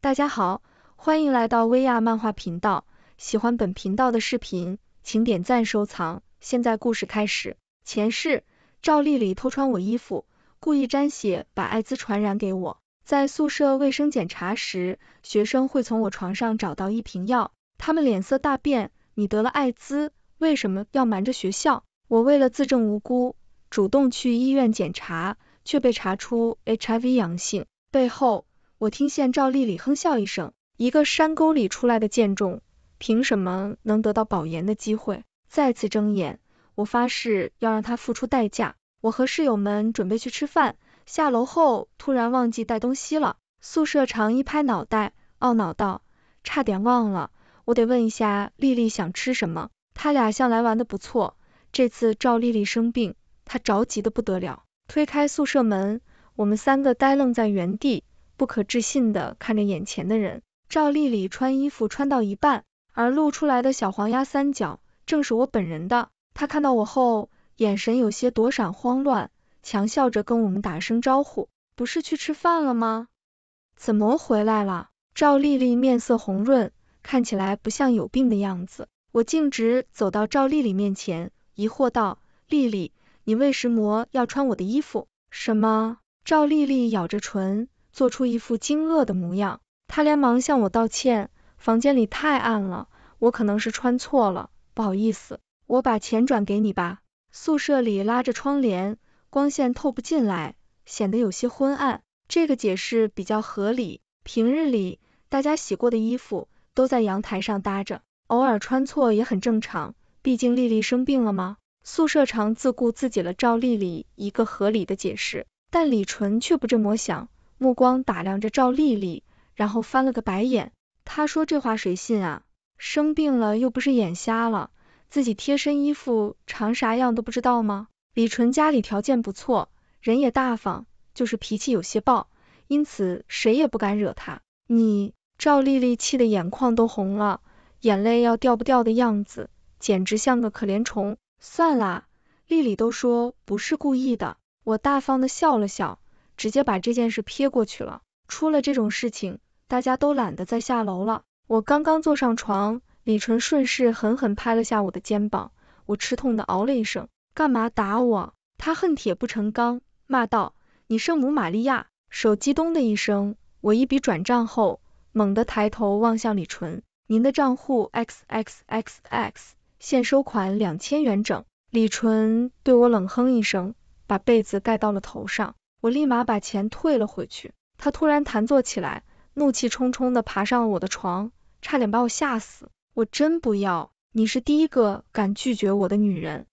大家好，欢迎来到薇娅漫画频道。喜欢本频道的视频，请点赞收藏。现在故事开始。前世，赵丽丽偷穿我衣服，故意沾血把艾滋传染给我。在宿舍卫生检查时，学生会从我床上找到一瓶药，他们脸色大变。你得了艾滋，为什么要瞒着学校？我为了自证无辜，主动去医院检查，却被查出 HIV 阳性。背后，我听见赵丽丽哼笑一声，一个山沟里出来的贱种，凭什么能得到保研的机会？再次睁眼，我发誓要让他付出代价。我和室友们准备去吃饭，下楼后突然忘记带东西了。宿舍长一拍脑袋，懊恼道：“差点忘了，我得问一下丽丽想吃什么。”他俩向来玩的不错。这次赵丽丽生病，她着急的不得了，推开宿舍门，我们三个呆愣在原地，不可置信的看着眼前的人。赵丽丽穿衣服穿到一半，而露出来的小黄鸭三角，正是我本人的。她看到我后，眼神有些躲闪慌乱，强笑着跟我们打声招呼。不是去吃饭了吗？怎么回来了？赵丽丽面色红润，看起来不像有病的样子。我径直走到赵丽丽面前。疑惑道：“丽丽，你为什么要穿我的衣服？”什么？赵丽丽咬着唇，做出一副惊愕的模样。她连忙向我道歉：“房间里太暗了，我可能是穿错了，不好意思。我把钱转给你吧。”宿舍里拉着窗帘，光线透不进来，显得有些昏暗。这个解释比较合理。平日里，大家洗过的衣服都在阳台上搭着，偶尔穿错也很正常。毕竟丽丽生病了吗？宿舍长自顾自己了，赵丽丽一个合理的解释，但李纯却不这么想，目光打量着赵丽丽，然后翻了个白眼。他说这话谁信啊？生病了又不是眼瞎了，自己贴身衣服长啥样都不知道吗？李纯家里条件不错，人也大方，就是脾气有些暴，因此谁也不敢惹他。你，赵丽丽气得眼眶都红了，眼泪要掉不掉的样子。简直像个可怜虫，算了，丽丽都说不是故意的，我大方的笑了笑，直接把这件事撇过去了。出了这种事情，大家都懒得再下楼了。我刚刚坐上床，李纯顺势狠狠拍了下我的肩膀，我吃痛的嗷了一声，干嘛打我？他恨铁不成钢，骂道，你圣母玛利亚。手机咚的一声，我一笔转账后，猛地抬头望向李纯，您的账户 xxxxx。现收款两千元整。李纯对我冷哼一声，把被子盖到了头上。我立马把钱退了回去。他突然弹坐起来，怒气冲冲地爬上了我的床，差点把我吓死。我真不要，你是第一个敢拒绝我的女人。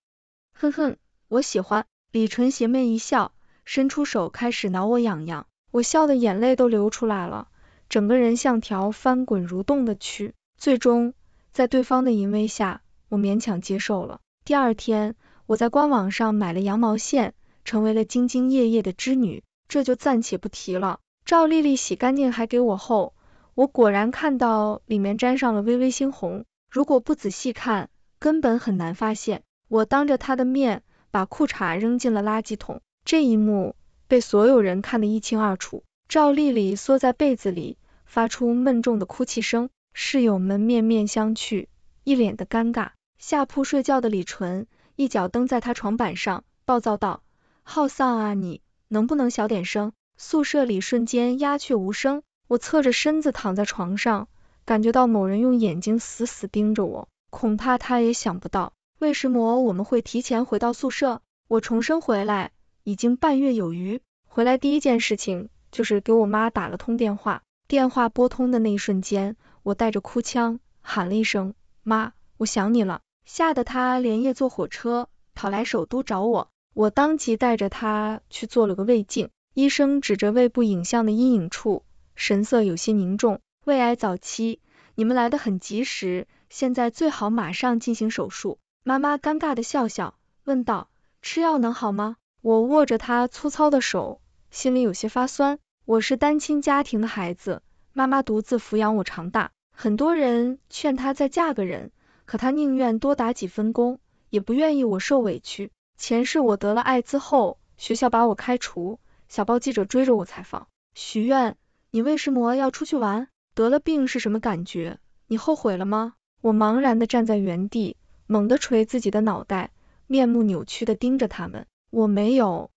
哼哼，我喜欢。李纯邪魅一笑，伸出手开始挠我痒痒。我笑的眼泪都流出来了，整个人像条翻滚蠕动的蛆。最终在对方的淫威下。我勉强接受了。第二天，我在官网上买了羊毛线，成为了兢兢业业的织女，这就暂且不提了。赵丽丽洗干净还给我后，我果然看到里面沾上了微微猩红，如果不仔细看，根本很难发现。我当着她的面把裤衩扔进了垃圾桶，这一幕被所有人看得一清二楚。赵丽丽缩在被子里，发出闷重的哭泣声，室友们面面相觑，一脸的尴尬。下铺睡觉的李纯一脚蹬在他床板上，暴躁道：“好丧啊，你能不能小点声？”宿舍里瞬间鸦雀无声。我侧着身子躺在床上，感觉到某人用眼睛死死盯着我。恐怕他也想不到，为什么我们会提前回到宿舍。我重生回来已经半月有余，回来第一件事情就是给我妈打了通电话。电话拨通的那一瞬间，我带着哭腔喊了一声：“妈，我想你了。”吓得他连夜坐火车跑来首都找我，我当即带着他去做了个胃镜，医生指着胃部影像的阴影处，神色有些凝重，胃癌早期，你们来的很及时，现在最好马上进行手术。妈妈尴尬的笑笑，问道，吃药能好吗？我握着她粗糙的手，心里有些发酸，我是单亲家庭的孩子，妈妈独自抚养我长大，很多人劝她再嫁个人。可他宁愿多打几分工，也不愿意我受委屈。前世我得了艾滋后，学校把我开除，小报记者追着我采访。许愿，你魏什么要出去玩，得了病是什么感觉？你后悔了吗？我茫然的站在原地，猛地捶自己的脑袋，面目扭曲的盯着他们。我没有，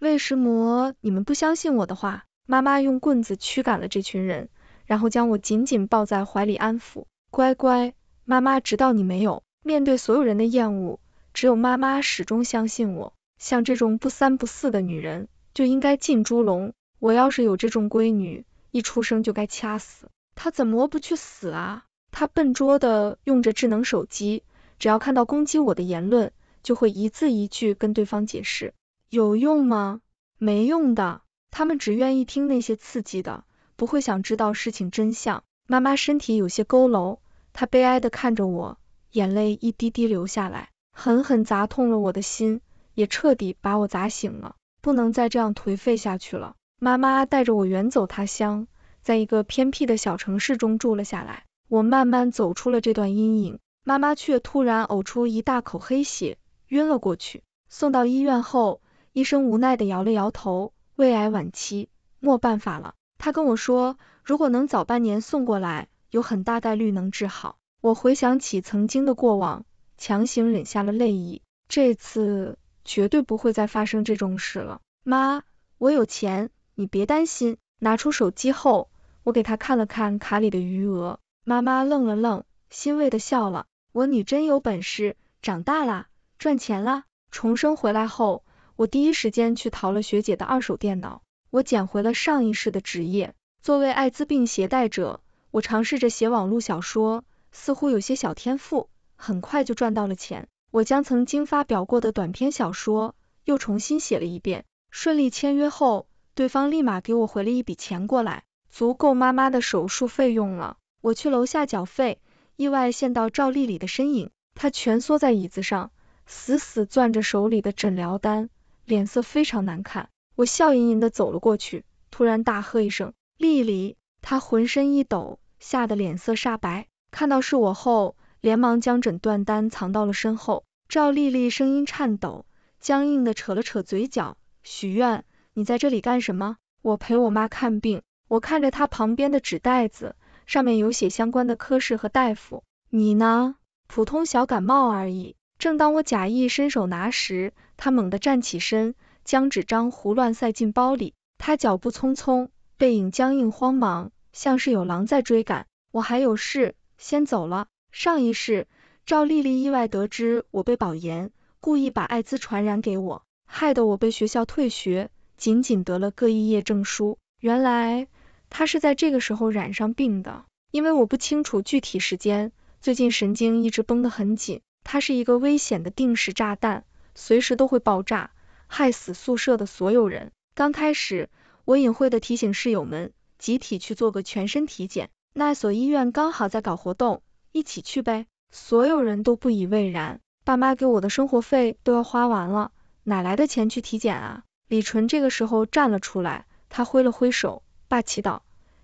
魏什么你们不相信我的话。妈妈用棍子驱赶了这群人，然后将我紧紧抱在怀里安抚，乖乖。妈妈，直到你没有面对所有人的厌恶，只有妈妈始终相信我。像这种不三不四的女人，就应该进猪笼。我要是有这种闺女，一出生就该掐死。她怎么不去死啊？她笨拙的用着智能手机，只要看到攻击我的言论，就会一字一句跟对方解释，有用吗？没用的，他们只愿意听那些刺激的，不会想知道事情真相。妈妈身体有些佝偻。他悲哀的看着我，眼泪一滴滴流下来，狠狠砸痛了我的心，也彻底把我砸醒了。不能再这样颓废下去了。妈妈带着我远走他乡，在一个偏僻的小城市中住了下来。我慢慢走出了这段阴影，妈妈却突然呕出一大口黑血，晕了过去。送到医院后，医生无奈的摇了摇头，胃癌晚期，没办法了。他跟我说，如果能早半年送过来。有很大概率能治好。我回想起曾经的过往，强行忍下了泪意。这次绝对不会再发生这种事了。妈，我有钱，你别担心。拿出手机后，我给他看了看卡里的余额。妈妈愣了愣，欣慰的笑了。我女真有本事，长大啦，赚钱啦。重生回来后，我第一时间去淘了学姐的二手电脑。我捡回了上一世的职业，作为艾滋病携带者。我尝试着写网络小说，似乎有些小天赋，很快就赚到了钱。我将曾经发表过的短篇小说又重新写了一遍，顺利签约后，对方立马给我回了一笔钱过来，足够妈妈的手术费用了。我去楼下缴费，意外见到赵丽丽的身影，她蜷缩在椅子上，死死攥着手里的诊疗单，脸色非常难看。我笑盈盈的走了过去，突然大喝一声，丽丽，她浑身一抖。吓得脸色煞白，看到是我后，连忙将诊断单藏到了身后。赵丽丽声音颤抖，僵硬的扯了扯嘴角。许愿，你在这里干什么？我陪我妈看病。我看着她旁边的纸袋子，上面有写相关的科室和大夫。你呢？普通小感冒而已。正当我假意伸手拿时，她猛地站起身，将纸张胡乱塞进包里。她脚步匆匆，背影僵硬慌忙。像是有狼在追赶，我还有事，先走了。上一世，赵丽丽意外得知我被保研，故意把艾滋传染给我，害得我被学校退学，仅仅得了个毕业证书。原来她是在这个时候染上病的，因为我不清楚具体时间，最近神经一直绷得很紧。他是一个危险的定时炸弹，随时都会爆炸，害死宿舍的所有人。刚开始，我隐晦的提醒室友们。集体去做个全身体检，那所医院刚好在搞活动，一起去呗。所有人都不以为然，爸妈给我的生活费都要花完了，哪来的钱去体检啊？李纯这个时候站了出来，他挥了挥手，霸气道：“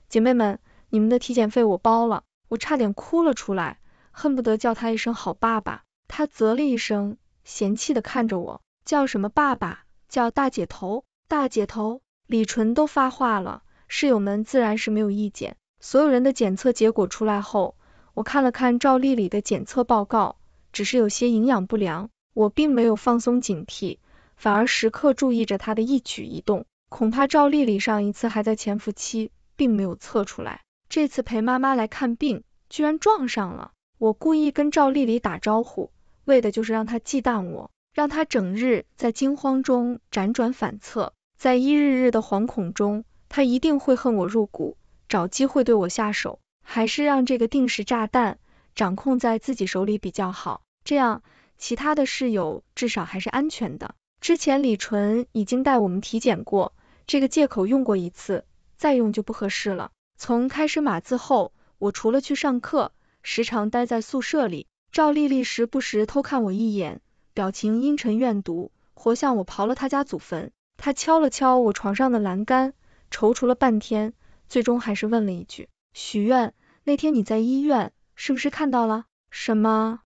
姐妹们，你们的体检费我包了。”我差点哭了出来，恨不得叫他一声好爸爸。他啧了一声，嫌弃的看着我，叫什么爸爸？叫大姐头，大姐头。李纯都发话了。室友们自然是没有意见，所有人的检测结果出来后，我看了看赵丽丽的检测报告，只是有些营养不良，我并没有放松警惕，反而时刻注意着她的一举一动，恐怕赵丽丽上一次还在潜伏期，并没有测出来，这次陪妈妈来看病，居然撞上了，我故意跟赵丽丽打招呼，为的就是让她忌惮我，让她整日在惊慌中辗转反侧，在一日日的惶恐中。他一定会恨我入骨，找机会对我下手，还是让这个定时炸弹掌控在自己手里比较好，这样其他的室友至少还是安全的。之前李纯已经带我们体检过，这个借口用过一次，再用就不合适了。从开始码字后，我除了去上课，时常待在宿舍里。赵丽丽时不时偷看我一眼，表情阴沉怨毒，活像我刨了她家祖坟。她敲了敲我床上的栏杆。踌躇了半天，最终还是问了一句：“许愿那天你在医院是不是看到了什么？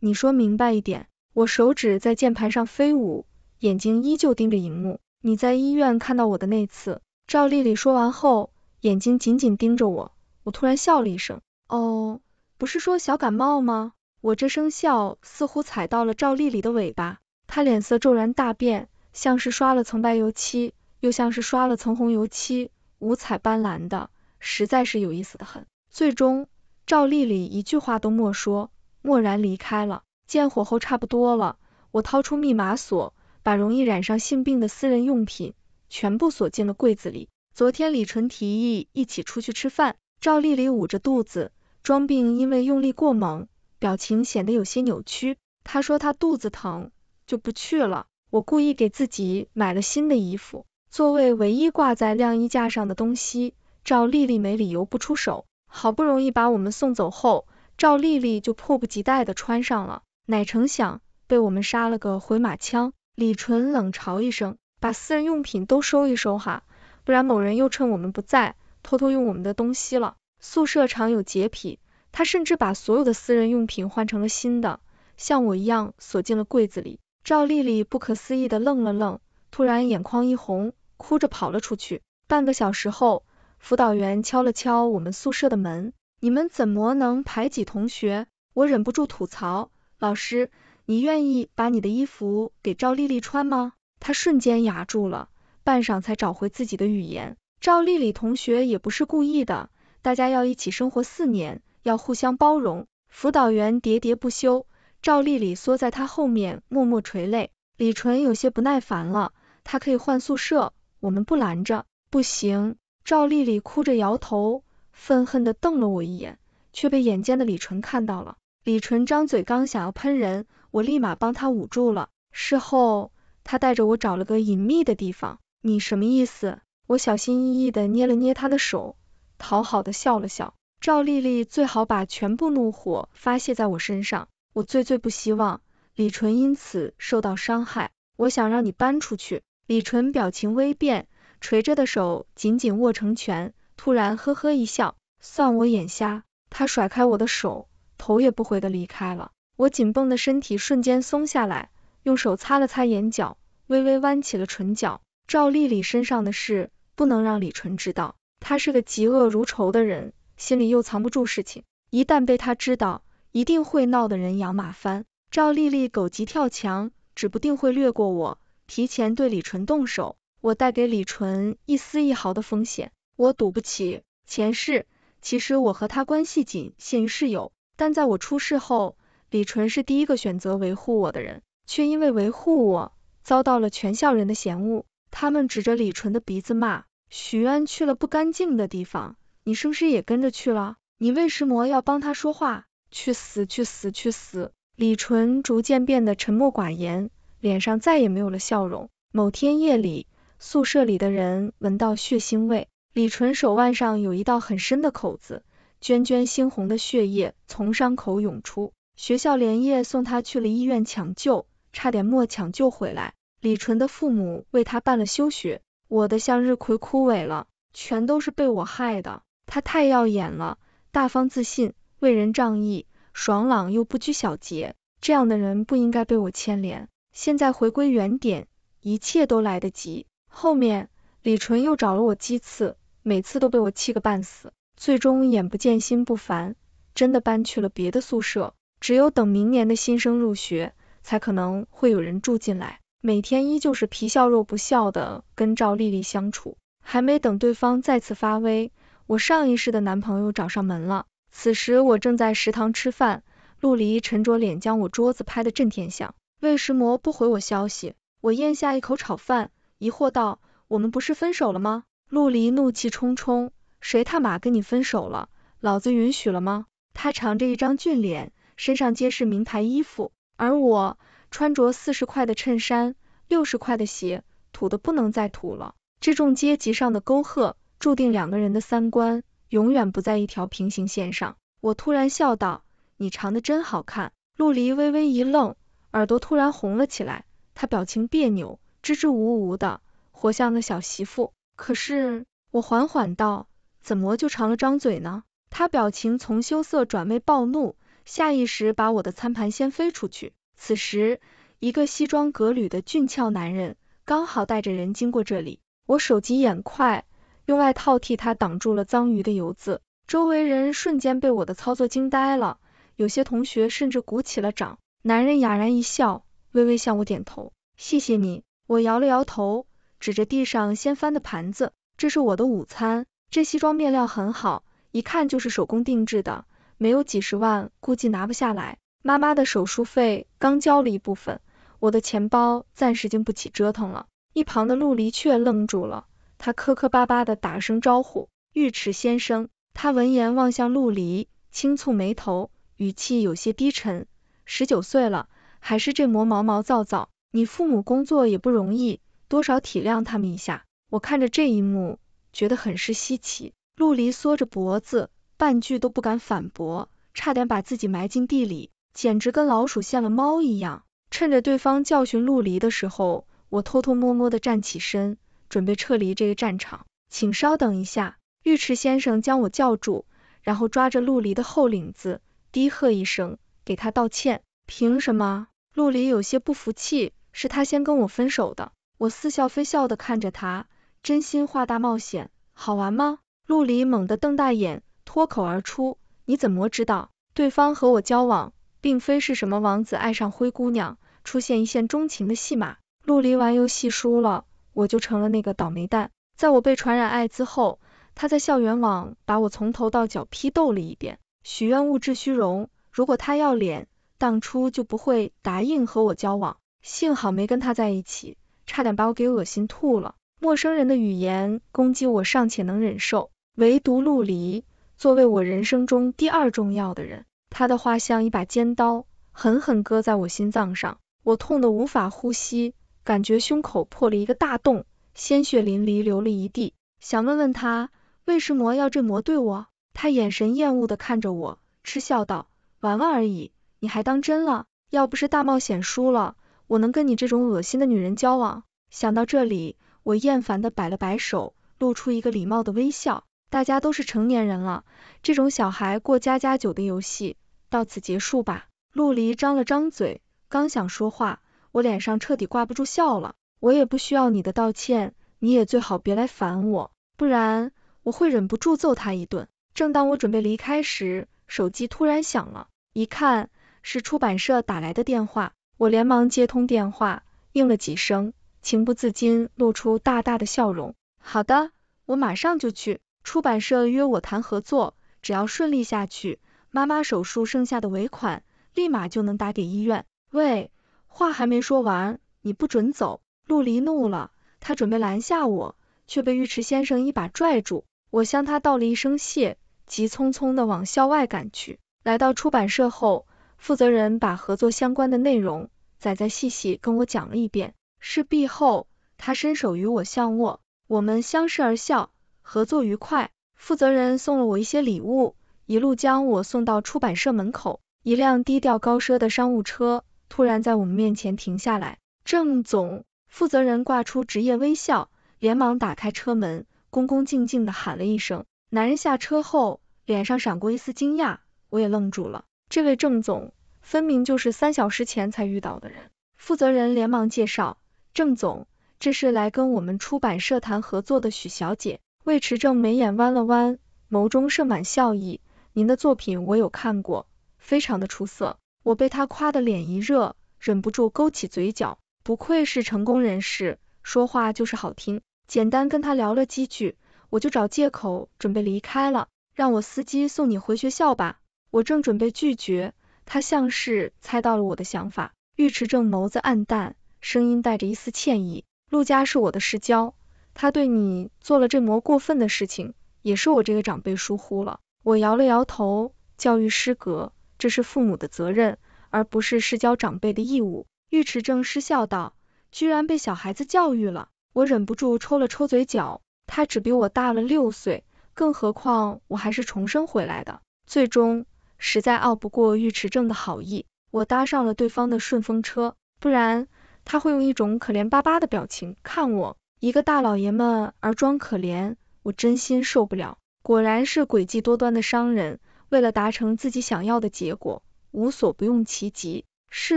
你说明白一点。”我手指在键盘上飞舞，眼睛依旧盯着荧幕。你在医院看到我的那次，赵丽丽说完后，眼睛紧紧盯着我。我突然笑了一声：“哦，不是说小感冒吗？”我这声笑似乎踩到了赵丽丽的尾巴，她脸色骤然大变，像是刷了层白油漆。又像是刷了层红油漆，五彩斑斓的，实在是有意思的很。最终，赵丽丽一句话都没说，默然离开了。见火候差不多了，我掏出密码锁，把容易染上性病的私人用品全部锁进了柜子里。昨天李纯提议一起出去吃饭，赵丽丽捂着肚子装病，因为用力过猛，表情显得有些扭曲。她说她肚子疼，就不去了。我故意给自己买了新的衣服。座位唯一挂在晾衣架上的东西，赵丽丽没理由不出手。好不容易把我们送走后，赵丽丽就迫不及待的穿上了，哪成想被我们杀了个回马枪。李纯冷嘲一声，把私人用品都收一收哈，不然某人又趁我们不在，偷偷用我们的东西了。宿舍常有洁癖，他甚至把所有的私人用品换成了新的，像我一样锁进了柜子里。赵丽丽不可思议的愣了愣，突然眼眶一红。哭着跑了出去。半个小时后，辅导员敲了敲我们宿舍的门。你们怎么能排挤同学？我忍不住吐槽，老师，你愿意把你的衣服给赵丽丽穿吗？他瞬间哑住了，半晌才找回自己的语言。赵丽丽同学也不是故意的，大家要一起生活四年，要互相包容。辅导员喋喋不休，赵丽丽缩在他后面默默垂泪。李纯有些不耐烦了，她可以换宿舍。我们不拦着，不行！赵丽丽哭着摇头，愤恨的瞪了我一眼，却被眼尖的李纯看到了。李纯张嘴刚想要喷人，我立马帮他捂住了。事后，他带着我找了个隐秘的地方。你什么意思？我小心翼翼的捏了捏他的手，讨好的笑了笑。赵丽丽最好把全部怒火发泄在我身上，我最最不希望李纯因此受到伤害。我想让你搬出去。李纯表情微变，垂着的手紧紧握成拳，突然呵呵一笑，算我眼瞎。他甩开我的手，头也不回的离开了。我紧绷的身体瞬间松下来，用手擦了擦眼角，微微弯起了唇角。赵丽丽身上的事不能让李纯知道，他是个嫉恶如仇的人，心里又藏不住事情，一旦被他知道，一定会闹得人仰马翻。赵丽丽狗急跳墙，指不定会掠过我。提前对李纯动手，我带给李纯一丝一毫的风险，我赌不起。前世，其实我和他关系仅限于室友，但在我出事后，李纯是第一个选择维护我的人，却因为维护我，遭到了全校人的嫌恶。他们指着李纯的鼻子骂，许渊去了不干净的地方，你是不是也跟着去了？你为什么要帮他说话？去死，去死，去死！李纯逐渐变得沉默寡言。脸上再也没有了笑容。某天夜里，宿舍里的人闻到血腥味，李纯手腕上有一道很深的口子，涓涓猩红的血液从伤口涌出，学校连夜送他去了医院抢救，差点没抢救回来。李纯的父母为他办了休学。我的向日葵枯萎了，全都是被我害的。他太耀眼了，大方自信，为人仗义，爽朗又不拘小节，这样的人不应该被我牵连。现在回归原点，一切都来得及。后面李纯又找了我几次，每次都被我气个半死。最终眼不见心不烦，真的搬去了别的宿舍。只有等明年的新生入学，才可能会有人住进来。每天依旧是皮笑肉不笑的跟赵丽丽相处，还没等对方再次发威，我上一世的男朋友找上门了。此时我正在食堂吃饭，陆离沉着脸将我桌子拍得震天响。魏石魔不回我消息，我咽下一口炒饭，疑惑道：“我们不是分手了吗？”陆离怒气冲冲：“谁他妈跟你分手了？老子允许了吗？”他长着一张俊脸，身上皆是名牌衣服，而我穿着四十块的衬衫，六十块的鞋，土的不能再土了。这种阶级上的沟壑，注定两个人的三观永远不在一条平行线上。我突然笑道：“你长得真好看。”陆离微微一愣。耳朵突然红了起来，他表情别扭，支支吾吾的，活像个小媳妇。可是我缓缓道，怎么就长了张嘴呢？他表情从羞涩转为暴怒，下意识把我的餐盘掀飞出去。此时，一个西装革履的俊俏男人刚好带着人经过这里，我手疾眼快，用外套替他挡住了脏鱼的油渍。周围人瞬间被我的操作惊呆了，有些同学甚至鼓起了掌。男人哑然一笑，微微向我点头，谢谢你。我摇了摇头，指着地上掀翻的盘子，这是我的午餐。这西装面料很好，一看就是手工定制的，没有几十万估计拿不下来。妈妈的手术费刚交了一部分，我的钱包暂时经不起折腾了。一旁的陆离却愣住了，他磕磕巴巴的打声招呼，尉迟先生。他闻言望向陆离，轻蹙眉头，语气有些低沉。十九岁了，还是这模毛毛躁躁。你父母工作也不容易，多少体谅他们一下。我看着这一幕，觉得很是稀奇。陆离缩着脖子，半句都不敢反驳，差点把自己埋进地里，简直跟老鼠见了猫一样。趁着对方教训陆离的时候，我偷偷摸摸的站起身，准备撤离这个战场。请稍等一下，尉迟先生将我叫住，然后抓着陆离的后领子，低喝一声。给他道歉，凭什么？陆离有些不服气，是他先跟我分手的。我似笑非笑的看着他，真心话大冒险，好玩吗？陆离猛地瞪大眼，脱口而出，你怎么知道？对方和我交往，并非是什么王子爱上灰姑娘，出现一见钟情的戏码。陆离玩游戏输了，我就成了那个倒霉蛋。在我被传染艾滋后，他在校园网把我从头到脚批斗了一遍，许愿物质虚荣。如果他要脸，当初就不会答应和我交往。幸好没跟他在一起，差点把我给恶心吐了。陌生人的语言攻击我尚且能忍受，唯独陆离，作为我人生中第二重要的人，他的话像一把尖刀，狠狠割在我心脏上，我痛得无法呼吸，感觉胸口破了一个大洞，鲜血淋漓流了一地。想问问他，为什么要这么对我？他眼神厌恶的看着我，嗤笑道。玩玩而已，你还当真了？要不是大冒险输了，我能跟你这种恶心的女人交往？想到这里，我厌烦的摆了摆手，露出一个礼貌的微笑。大家都是成年人了，这种小孩过家家酒的游戏，到此结束吧。陆离张了张嘴，刚想说话，我脸上彻底挂不住笑了。我也不需要你的道歉，你也最好别来烦我，不然我会忍不住揍他一顿。正当我准备离开时，手机突然响了。一看是出版社打来的电话，我连忙接通电话，应了几声，情不自禁露出大大的笑容。好的，我马上就去。出版社约我谈合作，只要顺利下去，妈妈手术剩下的尾款立马就能打给医院。喂，话还没说完，你不准走！陆离怒了，他准备拦下我，却被尉迟先生一把拽住。我向他道了一声谢，急匆匆的往校外赶去。来到出版社后，负责人把合作相关的内容仔仔细细跟我讲了一遍。事毕后，他伸手与我相握，我们相视而笑，合作愉快。负责人送了我一些礼物，一路将我送到出版社门口。一辆低调高奢的商务车突然在我们面前停下来。郑总，负责人挂出职业微笑，连忙打开车门，恭恭敬敬地喊了一声。男人下车后，脸上闪过一丝惊讶。我也愣住了，这位郑总分明就是三小时前才遇到的人。负责人连忙介绍，郑总，这是来跟我们出版社谈合作的许小姐。魏迟正眉眼弯了弯，眸中盛满笑意。您的作品我有看过，非常的出色。我被他夸得脸一热，忍不住勾起嘴角。不愧是成功人士，说话就是好听。简单跟他聊了几句，我就找借口准备离开了。让我司机送你回学校吧。我正准备拒绝，他像是猜到了我的想法。尉迟正眸子暗淡，声音带着一丝歉意。陆家是我的世交，他对你做了这么过分的事情，也是我这个长辈疏忽了。我摇了摇头，教育失格，这是父母的责任，而不是世交长辈的义务。尉迟正失笑道，居然被小孩子教育了，我忍不住抽了抽嘴角。他只比我大了六岁，更何况我还是重生回来的。最终。实在拗不过尉迟政的好意，我搭上了对方的顺风车，不然他会用一种可怜巴巴的表情看我，一个大老爷们儿装可怜，我真心受不了。果然是诡计多端的商人，为了达成自己想要的结果，无所不用其极，示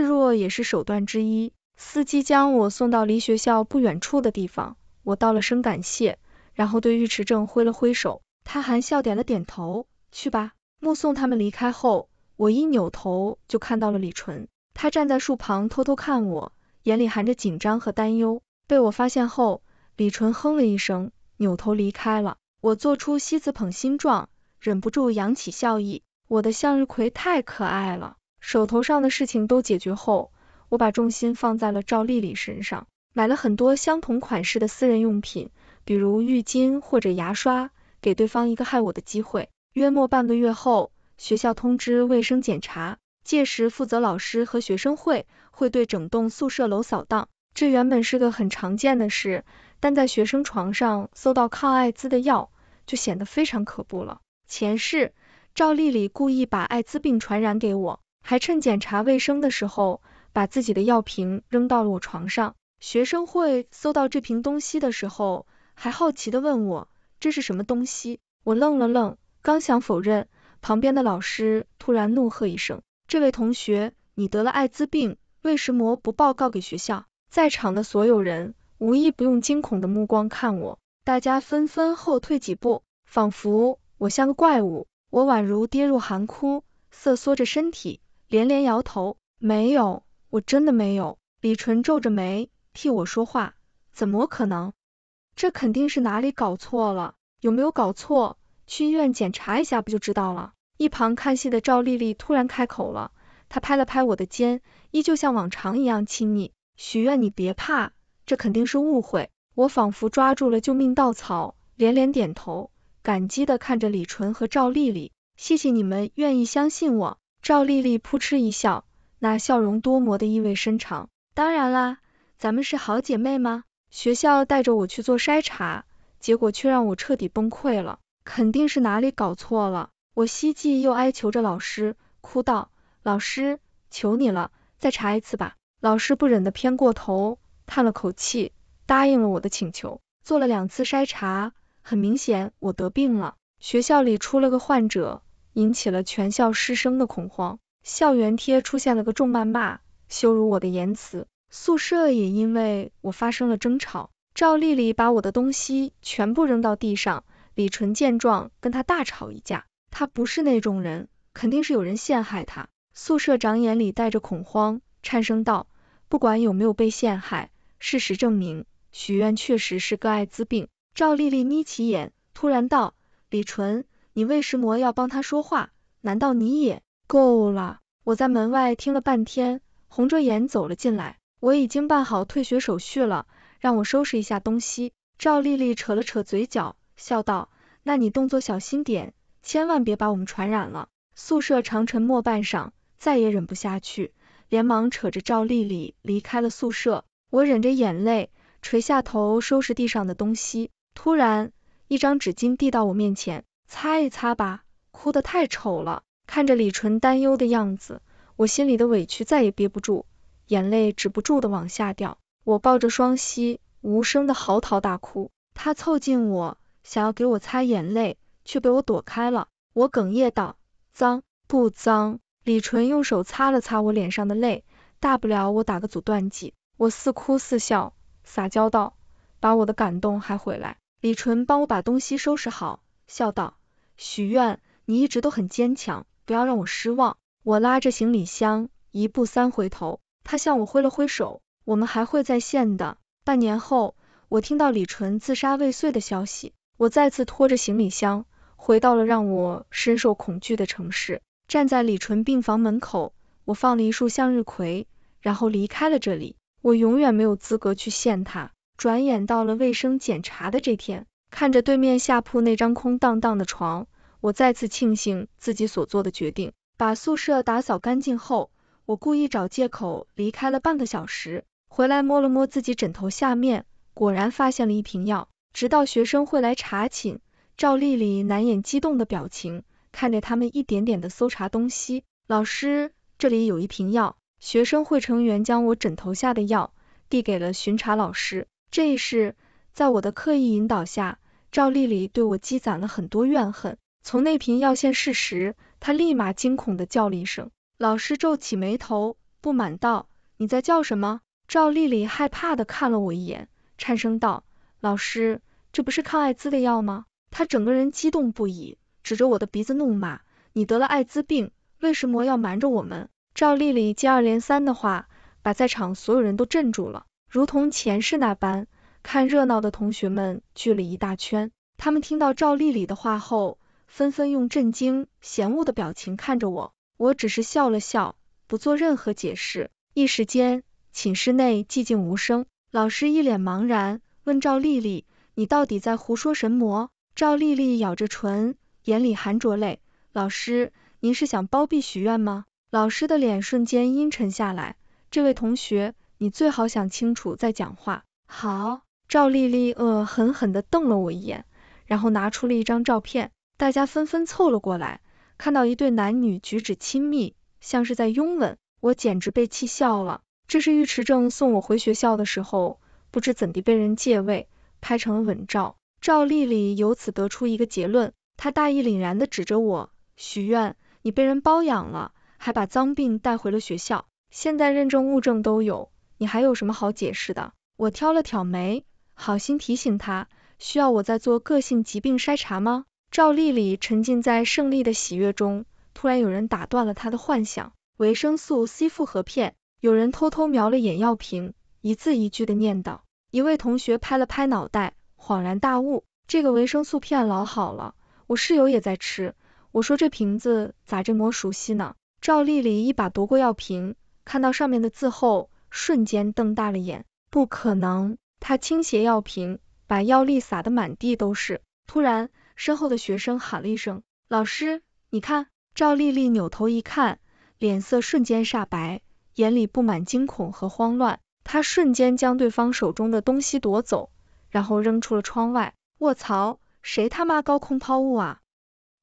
弱也是手段之一。司机将我送到离学校不远处的地方，我道了声感谢，然后对尉迟政挥了挥手，他含笑点了点头，去吧。目送他们离开后，我一扭头就看到了李纯，他站在树旁偷偷看我，眼里含着紧张和担忧。被我发现后，李纯哼了一声，扭头离开了。我做出西子捧心状，忍不住扬起笑意，我的向日葵太可爱了。手头上的事情都解决后，我把重心放在了赵丽丽身上，买了很多相同款式的私人用品，比如浴巾或者牙刷，给对方一个害我的机会。约莫半个月后，学校通知卫生检查，届时负责老师和学生会会对整栋宿舍楼扫荡。这原本是个很常见的事，但在学生床上搜到抗艾滋的药，就显得非常可怖了。前世，赵丽丽故意把艾滋病传染给我，还趁检查卫生的时候，把自己的药瓶扔到了我床上。学生会搜到这瓶东西的时候，还好奇的问我这是什么东西，我愣了愣。刚想否认，旁边的老师突然怒喝一声：“这位同学，你得了艾滋病，为什么不报告给学校？”在场的所有人无一不用惊恐的目光看我，大家纷纷后退几步，仿佛我像个怪物。我宛如跌入寒窟，瑟缩着身体，连连摇头：“没有，我真的没有。”李纯皱着眉替我说话：“怎么可能？这肯定是哪里搞错了，有没有搞错？”去医院检查一下不就知道了？一旁看戏的赵丽丽突然开口了，她拍了拍我的肩，依旧像往常一样亲昵。许愿你别怕，这肯定是误会。我仿佛抓住了救命稻草，连连点头，感激的看着李纯和赵丽丽，谢谢你们愿意相信我。赵丽丽扑哧一笑，那笑容多模的意味深长。当然啦，咱们是好姐妹吗？学校带着我去做筛查，结果却让我彻底崩溃了。肯定是哪里搞错了，我希冀又哀求着老师，哭道：“老师，求你了，再查一次吧。”老师不忍的偏过头，叹了口气，答应了我的请求，做了两次筛查，很明显我得病了。学校里出了个患者，引起了全校师生的恐慌，校园贴出现了个重谩骂、羞辱我的言辞，宿舍也因为我发生了争吵，赵丽丽把我的东西全部扔到地上。李纯见状，跟他大吵一架。他不是那种人，肯定是有人陷害他。宿舍长眼里带着恐慌，颤声道：“不管有没有被陷害，事实证明许愿确实是个艾滋病。”赵丽丽眯起眼，突然道：“李纯，你为什么要帮他说话？难道你也……”够了！我在门外听了半天，红着眼走了进来。我已经办好退学手续了，让我收拾一下东西。赵丽丽扯了扯嘴角。笑道：“那你动作小心点，千万别把我们传染了。”宿舍长沉默半晌，再也忍不下去，连忙扯着赵丽丽离开了宿舍。我忍着眼泪，垂下头收拾地上的东西。突然，一张纸巾递到我面前，擦一擦吧，哭得太丑了。看着李纯担忧的样子，我心里的委屈再也憋不住，眼泪止不住的往下掉。我抱着双膝，无声的嚎啕大哭。他凑近我。想要给我擦眼泪，却被我躲开了。我哽咽道，脏不脏？李纯用手擦了擦我脸上的泪，大不了我打个阻断剂。我似哭似笑，撒娇道，把我的感动还回来。李纯帮我把东西收拾好，笑道，许愿，你一直都很坚强，不要让我失望。我拉着行李箱，一步三回头，他向我挥了挥手，我们还会在线的。半年后，我听到李纯自杀未遂的消息。我再次拖着行李箱回到了让我深受恐惧的城市，站在李纯病房门口，我放了一束向日葵，然后离开了这里。我永远没有资格去见他。转眼到了卫生检查的这天，看着对面下铺那张空荡荡的床，我再次庆幸自己所做的决定。把宿舍打扫干净后，我故意找借口离开了半个小时，回来摸了摸自己枕头下面，果然发现了一瓶药。直到学生会来查寝，赵丽丽难掩激动的表情，看着他们一点点的搜查东西。老师，这里有一瓶药。学生会成员将我枕头下的药递给了巡查老师。这是在我的刻意引导下，赵丽丽对我积攒了很多怨恨。从那瓶药现世时，她立马惊恐的叫了一声。老师皱起眉头，不满道：“你在叫什么？”赵丽丽害怕的看了我一眼，颤声道。老师，这不是抗艾滋的药吗？他整个人激动不已，指着我的鼻子怒骂：“你得了艾滋病，为什么要瞒着我们？”赵丽丽接二连三的话，把在场所有人都镇住了，如同前世那般。看热闹的同学们聚了一大圈，他们听到赵丽丽的话后，纷纷用震惊、嫌恶的表情看着我。我只是笑了笑，不做任何解释。一时间，寝室内寂静无声，老师一脸茫然。问赵丽丽，你到底在胡说神魔？赵丽丽咬着唇，眼里含着泪。老师，您是想包庇许愿吗？老师的脸瞬间阴沉下来。这位同学，你最好想清楚再讲话。好。赵丽丽恶狠狠地瞪了我一眼，然后拿出了一张照片。大家纷纷凑了过来，看到一对男女举止亲密，像是在拥吻，我简直被气笑了。这是尉迟正送我回学校的时候。不知怎地被人借位拍成了吻照，赵丽丽由此得出一个结论，她大义凛然地指着我许愿：“你被人包养了，还把脏病带回了学校，现在认证物证都有，你还有什么好解释的？”我挑了挑眉，好心提醒她：“需要我再做个性疾病筛查吗？”赵丽丽沉浸在胜利的喜悦中，突然有人打断了她的幻想。维生素 C 复合片，有人偷偷瞄了眼药瓶，一字一句地念叨。一位同学拍了拍脑袋，恍然大悟，这个维生素片老好了，我室友也在吃。我说这瓶子咋这么熟悉呢？赵丽丽一把夺过药瓶，看到上面的字后，瞬间瞪大了眼，不可能！她倾斜药瓶，把药粒撒得满地都是。突然，身后的学生喊了一声：“老师，你看！”赵丽丽扭头一看，脸色瞬间煞白，眼里布满惊恐和慌乱。他瞬间将对方手中的东西夺走，然后扔出了窗外。卧槽，谁他妈高空抛物啊？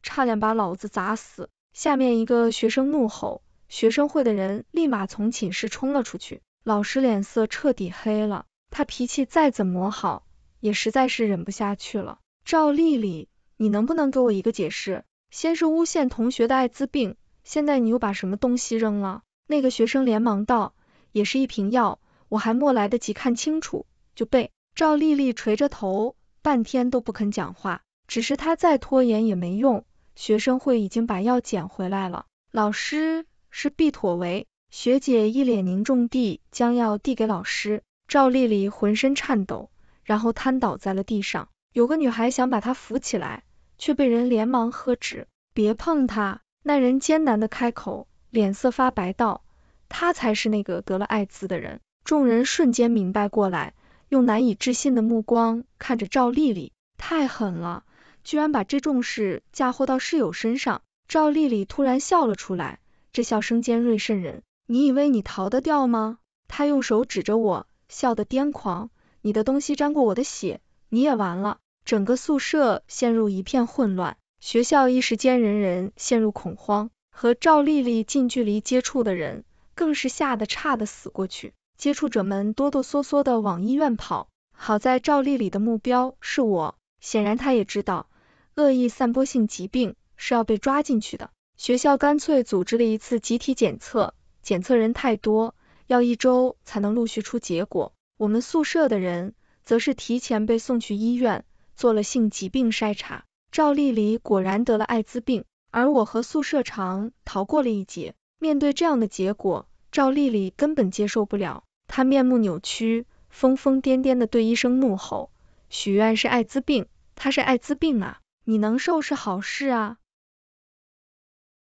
差点把老子砸死！下面一个学生怒吼，学生会的人立马从寝室冲了出去。老师脸色彻底黑了，他脾气再怎么好，也实在是忍不下去了。赵丽丽，你能不能给我一个解释？先是诬陷同学的艾滋病，现在你又把什么东西扔了？那个学生连忙道，也是一瓶药。我还莫来得及看清楚，就被赵丽丽垂着头，半天都不肯讲话。只是她再拖延也没用，学生会已经把药捡回来了。老师是毕妥维。学姐一脸凝重地将药递给老师。赵丽丽浑身颤抖，然后瘫倒在了地上。有个女孩想把她扶起来，却被人连忙喝止，别碰她。那人艰难地开口，脸色发白道，她才是那个得了艾滋的人。众人瞬间明白过来，用难以置信的目光看着赵丽丽，太狠了，居然把这重事嫁祸到室友身上。赵丽丽突然笑了出来，这笑声尖锐渗人。你以为你逃得掉吗？她用手指着我，笑得癫狂。你的东西沾过我的血，你也完了。整个宿舍陷入一片混乱，学校一时间人人陷入恐慌，和赵丽丽近距离接触的人更是吓得差的死过去。接触者们哆哆嗦嗦的往医院跑，好在赵丽丽的目标是我，显然她也知道恶意散播性疾病是要被抓进去的。学校干脆组织了一次集体检测，检测人太多，要一周才能陆续出结果。我们宿舍的人则是提前被送去医院做了性疾病筛查，赵丽丽果然得了艾滋病，而我和宿舍长逃过了一劫。面对这样的结果，赵丽丽根本接受不了。他面目扭曲，疯疯癫癫的对医生怒吼：“许愿是艾滋病，他是艾滋病啊！你能受是好事啊！”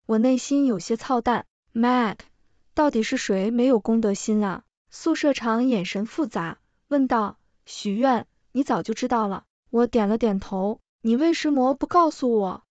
我内心有些操蛋 m a d 到底是谁没有公德心啊？宿舍长眼神复杂，问道：“许愿，你早就知道了？”我点了点头。你为什么不告诉我？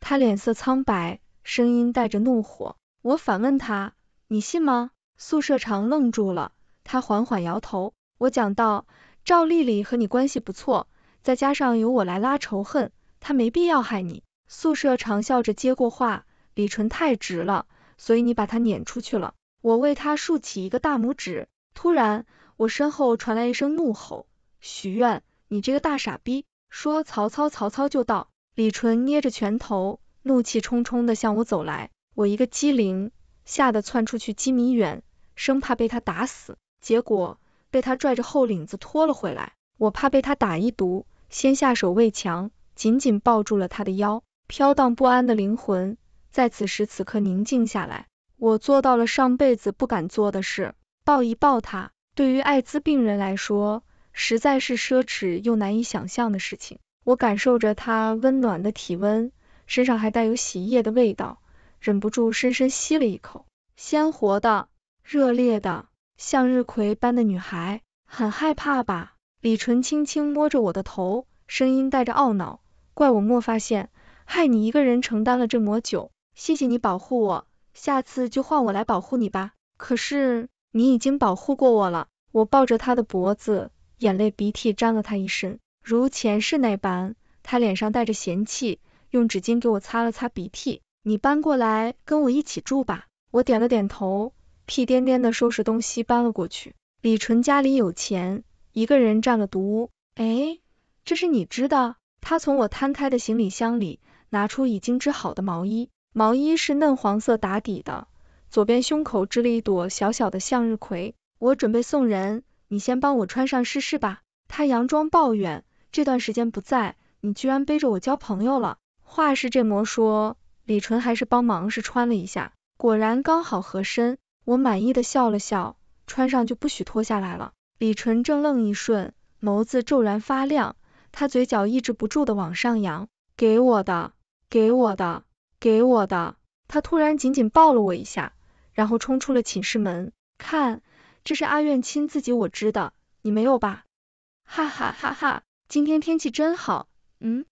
他脸色苍白，声音带着怒火。我反问他：“你信吗？”宿舍长愣住了。他缓缓摇头，我讲到赵丽丽和你关系不错，再加上由我来拉仇恨，她没必要害你。宿舍长笑着接过话，李纯太直了，所以你把她撵出去了。我为他竖起一个大拇指。突然，我身后传来一声怒吼，许愿，你这个大傻逼！说曹操曹操就到。李纯捏着拳头，怒气冲冲的向我走来，我一个机灵，吓得窜出去几米远，生怕被他打死。结果被他拽着后领子拖了回来，我怕被他打一毒，先下手为强，紧紧抱住了他的腰，飘荡不安的灵魂在此时此刻宁静下来，我做到了上辈子不敢做的事，抱一抱他。对于艾滋病人来说，实在是奢侈又难以想象的事情。我感受着他温暖的体温，身上还带有洗衣液的味道，忍不住深深吸了一口，鲜活的，热烈的。向日葵般的女孩，很害怕吧？李纯轻轻摸着我的头，声音带着懊恼，怪我没发现，害你一个人承担了这抹酒。谢谢你保护我，下次就换我来保护你吧。可是你已经保护过我了。我抱着他的脖子，眼泪鼻涕沾了他一身，如前世那般，他脸上带着嫌弃，用纸巾给我擦了擦鼻涕。你搬过来跟我一起住吧。我点了点头。屁颠颠的收拾东西搬了过去。李纯家里有钱，一个人占了独屋。哎，这是你织的？他从我摊开的行李箱里拿出已经织好的毛衣，毛衣是嫩黄色打底的，左边胸口织了一朵小小的向日葵。我准备送人，你先帮我穿上试试吧。他佯装抱怨，这段时间不在，你居然背着我交朋友了。话是这么说，李纯还是帮忙试穿了一下，果然刚好合身。我满意的笑了笑，穿上就不许脱下来了。李纯正愣一瞬，眸子骤然发亮，他嘴角抑制不住的往上扬，给我的，给我的，给我的！他突然紧紧抱了我一下，然后冲出了寝室门。看，这是阿苑亲自己我织的，你没有吧？哈哈哈哈！今天天气真好，嗯？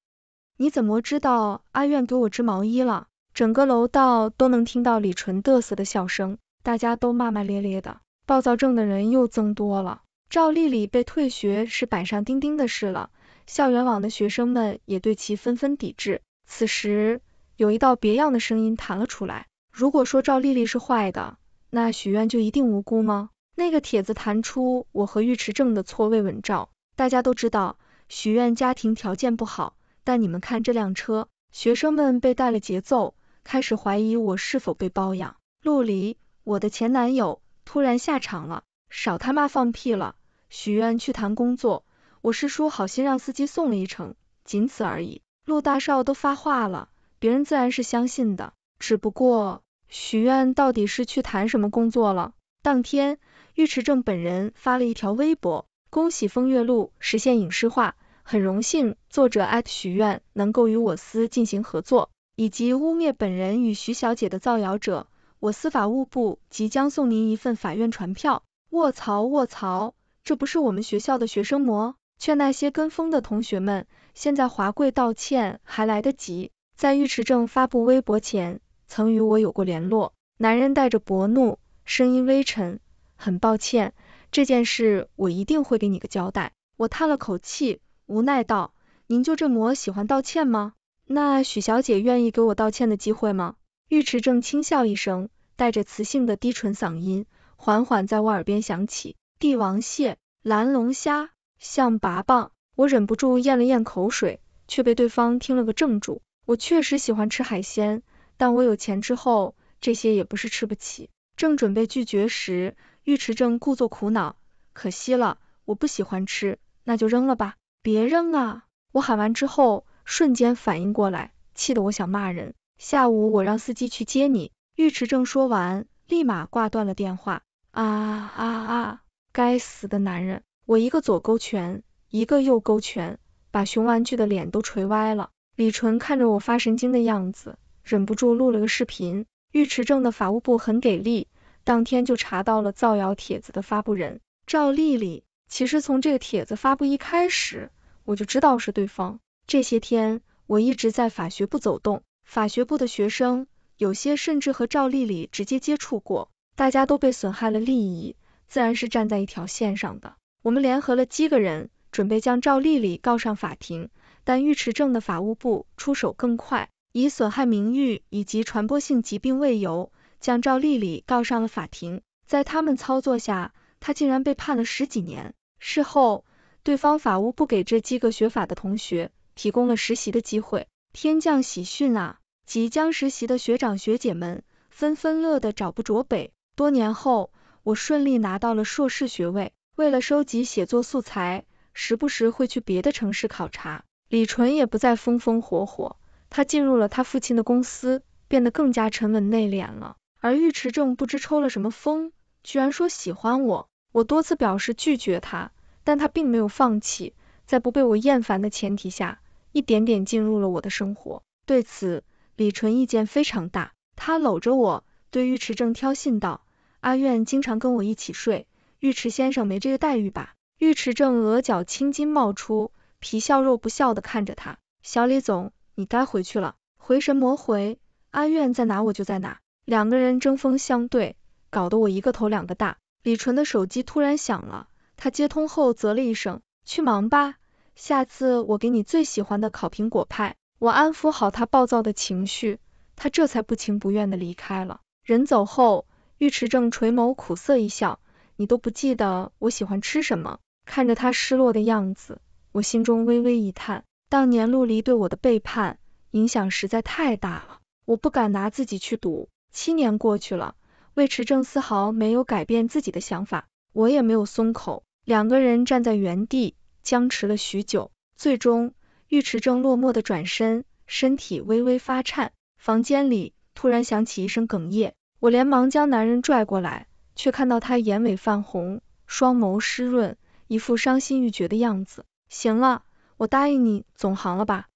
你怎么知道阿苑给我织毛衣了？整个楼道都能听到李纯嘚瑟的笑声。大家都骂骂咧咧的，暴躁症的人又增多了。赵丽丽被退学是板上钉钉的事了，校园网的学生们也对其纷纷抵制。此时，有一道别样的声音弹了出来。如果说赵丽丽是坏的，那许愿就一定无辜吗？那个帖子弹出我和尉迟政的错位吻照，大家都知道许愿家庭条件不好，但你们看这辆车。学生们被带了节奏，开始怀疑我是否被包养。陆离。我的前男友突然下场了，少他妈放屁了！许愿去谈工作，我师叔好心让司机送了一程，仅此而已。陆大少都发话了，别人自然是相信的。只不过许愿到底是去谈什么工作了？当天，尉迟正本人发了一条微博，恭喜风月录实现影视化，很荣幸作者艾特许愿能够与我司进行合作，以及污蔑本人与徐小姐的造谣者。我司法务部即将送您一份法院传票，卧槽卧槽，这不是我们学校的学生模？劝那些跟风的同学们，现在华贵道歉还来得及。在尉迟政发布微博前，曾与我有过联络。男人带着薄怒，声音微沉，很抱歉，这件事我一定会给你个交代。我叹了口气，无奈道，您就这模喜欢道歉吗？那许小姐愿意给我道歉的机会吗？尉迟政轻笑一声。带着磁性的低沉嗓音，缓缓在我耳边响起。帝王蟹、蓝龙虾、象拔蚌，我忍不住咽了咽口水，却被对方听了个正住。我确实喜欢吃海鲜，但我有钱之后，这些也不是吃不起。正准备拒绝时，尉迟正故作苦恼，可惜了，我不喜欢吃，那就扔了吧。别扔啊！我喊完之后，瞬间反应过来，气得我想骂人。下午我让司机去接你。尉迟正说完，立马挂断了电话。啊啊啊！该死的男人！我一个左勾拳，一个右勾拳，把熊玩具的脸都锤歪了。李纯看着我发神经的样子，忍不住录了个视频。尉迟正的法务部很给力，当天就查到了造谣帖子的发布人赵丽丽。其实从这个帖子发布一开始，我就知道是对方。这些天，我一直在法学部走动，法学部的学生。有些甚至和赵丽丽直接接触过，大家都被损害了利益，自然是站在一条线上的。我们联合了七个人，准备将赵丽丽告上法庭，但尉迟正的法务部出手更快，以损害名誉以及传播性疾病为由，将赵丽丽告上了法庭。在他们操作下，他竟然被判了十几年。事后，对方法务部给这七个学法的同学提供了实习的机会，天降喜讯啊！即将实习的学长学姐们纷纷乐得找不着北。多年后，我顺利拿到了硕士学位。为了收集写作素材，时不时会去别的城市考察。李纯也不再风风火火，他进入了他父亲的公司，变得更加沉稳内敛了。而尉迟正不知抽了什么风，居然说喜欢我。我多次表示拒绝他，但他并没有放弃，在不被我厌烦的前提下，一点点进入了我的生活。对此，李纯意见非常大，他搂着我，对尉迟正挑衅道：“阿苑经常跟我一起睡，尉迟先生没这个待遇吧？”尉迟正额角青筋冒出，皮笑肉不笑的看着他：“小李总，你该回去了。”回神魔回？阿苑在哪我就在哪。两个人针锋相对，搞得我一个头两个大。李纯的手机突然响了，他接通后啧了一声：“去忙吧，下次我给你最喜欢的烤苹果派。”我安抚好他暴躁的情绪，他这才不情不愿地离开了。人走后，尉迟正垂眸苦涩一笑，你都不记得我喜欢吃什么？看着他失落的样子，我心中微微一叹，当年陆离对我的背叛，影响实在太大了，我不敢拿自己去赌。七年过去了，尉迟正丝毫没有改变自己的想法，我也没有松口，两个人站在原地僵持了许久，最终。尉迟正落寞的转身，身体微微发颤，房间里突然响起一声哽咽，我连忙将男人拽过来，却看到他眼尾泛红，双眸湿润，一副伤心欲绝的样子。行了，我答应你总行了吧？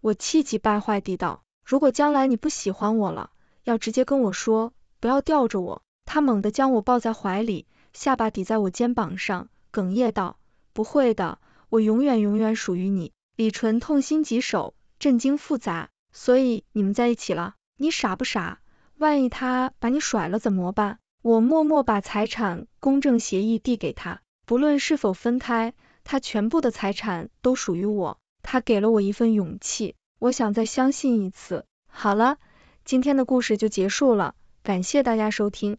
我气急败坏地道，如果将来你不喜欢我了，要直接跟我说，不要吊着我。他猛地将我抱在怀里，下巴抵在我肩膀上，哽咽道，不会的，我永远永远属于你。李纯痛心疾首，震惊复杂。所以你们在一起了？你傻不傻？万一他把你甩了怎么办？我默默把财产公证协议递给他，不论是否分开，他全部的财产都属于我。他给了我一份勇气，我想再相信一次。好了，今天的故事就结束了，感谢大家收听。